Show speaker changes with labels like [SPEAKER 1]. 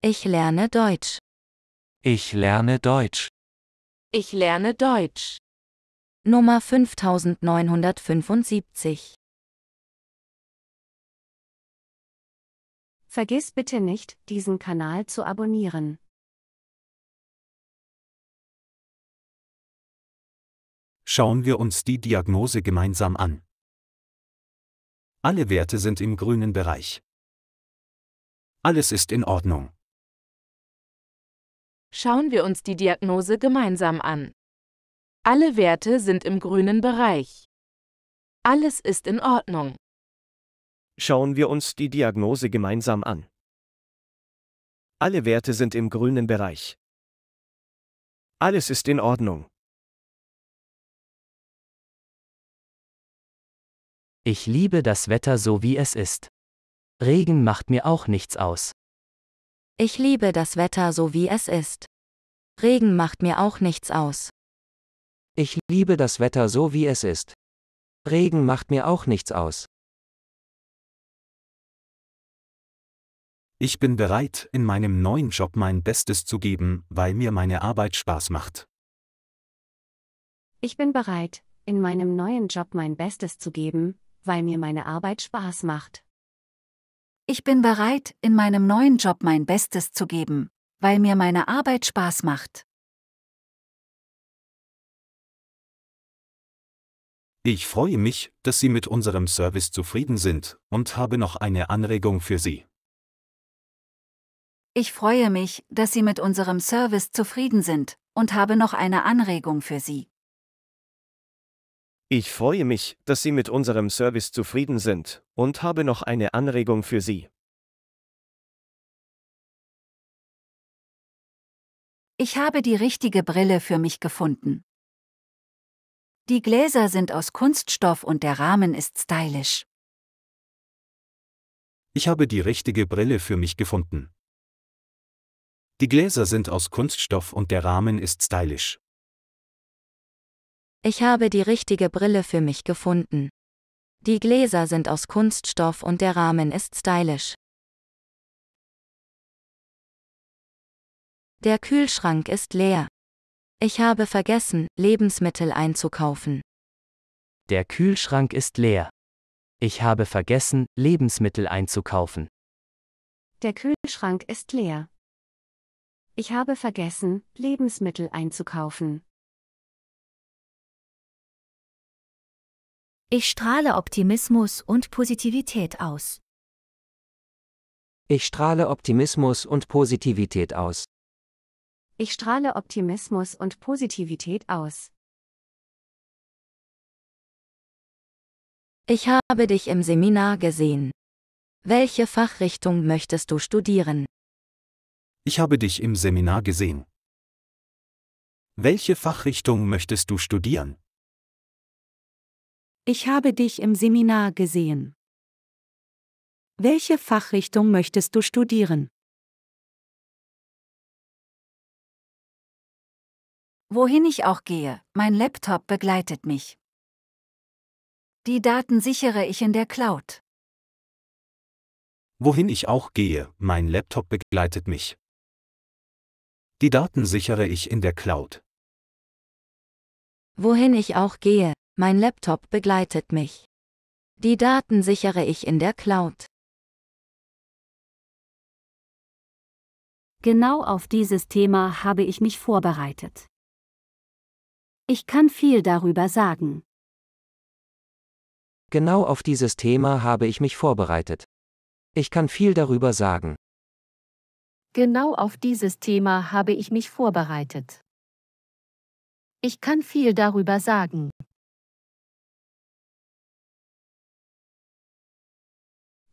[SPEAKER 1] Ich lerne Deutsch.
[SPEAKER 2] Ich lerne Deutsch.
[SPEAKER 1] Ich lerne Deutsch. Nummer 5975.
[SPEAKER 2] Vergiss bitte nicht, diesen Kanal zu abonnieren. Schauen wir uns die Diagnose gemeinsam an. Alle Werte sind im grünen Bereich. Alles ist in Ordnung.
[SPEAKER 1] Schauen wir uns die Diagnose gemeinsam an. Alle Werte sind im grünen Bereich. Alles ist in Ordnung.
[SPEAKER 3] Schauen wir uns die Diagnose gemeinsam an. Alle Werte sind im grünen
[SPEAKER 2] Bereich. Alles ist in Ordnung. Ich liebe das Wetter so wie es ist. Regen macht mir auch nichts aus.
[SPEAKER 1] Ich liebe das Wetter so wie es ist. Regen macht mir auch nichts aus.
[SPEAKER 3] Ich liebe das Wetter so wie es ist. Regen macht mir auch nichts aus. Ich bin bereit, in meinem neuen Job mein Bestes zu geben, weil mir meine Arbeit Spaß macht.
[SPEAKER 1] Ich bin bereit, in meinem neuen Job mein Bestes zu geben, weil mir meine Arbeit Spaß macht. Ich bin bereit, in meinem neuen Job mein Bestes zu geben, weil mir meine Arbeit Spaß macht.
[SPEAKER 2] Ich freue mich, dass Sie mit unserem Service zufrieden sind und habe
[SPEAKER 3] noch eine Anregung für Sie.
[SPEAKER 1] Ich freue mich, dass Sie mit unserem Service zufrieden sind und habe noch eine Anregung für Sie.
[SPEAKER 2] Ich freue mich, dass Sie mit unserem Service zufrieden sind und habe noch eine Anregung für Sie.
[SPEAKER 1] Ich habe die richtige Brille für mich gefunden. Die Gläser sind aus Kunststoff und der Rahmen ist stylisch.
[SPEAKER 3] Ich habe die richtige Brille für mich gefunden. Die Gläser sind aus Kunststoff und der Rahmen ist stylisch.
[SPEAKER 1] Ich habe die richtige Brille für mich gefunden. Die Gläser sind aus Kunststoff und der Rahmen ist stylisch. Der Kühlschrank ist leer. Ich habe vergessen, Lebensmittel einzukaufen.
[SPEAKER 2] Der Kühlschrank ist leer. Ich habe vergessen, Lebensmittel einzukaufen.
[SPEAKER 1] Der Kühlschrank ist leer. Ich habe vergessen, Lebensmittel einzukaufen. Ich strahle Optimismus und Positivität aus.
[SPEAKER 3] Ich strahle Optimismus und Positivität aus.
[SPEAKER 1] Ich strahle Optimismus und Positivität aus. Ich habe dich im Seminar gesehen. Welche Fachrichtung möchtest du studieren?
[SPEAKER 3] Ich habe dich im Seminar
[SPEAKER 2] gesehen. Welche Fachrichtung möchtest du studieren?
[SPEAKER 1] Ich habe dich im Seminar gesehen. Welche Fachrichtung möchtest du studieren? Wohin ich auch gehe, mein Laptop begleitet mich. Die Daten sichere ich in der Cloud.
[SPEAKER 2] Wohin ich auch gehe, mein Laptop begleitet mich. Die Daten sichere ich in der Cloud.
[SPEAKER 1] Wohin ich auch gehe, mein Laptop begleitet mich. Die Daten sichere ich in der Cloud. Genau auf dieses Thema habe ich mich vorbereitet. Ich kann viel darüber sagen.
[SPEAKER 3] Genau auf dieses Thema habe ich mich vorbereitet. Ich kann viel darüber sagen.
[SPEAKER 1] Genau auf dieses Thema habe ich mich vorbereitet. Ich kann viel darüber sagen.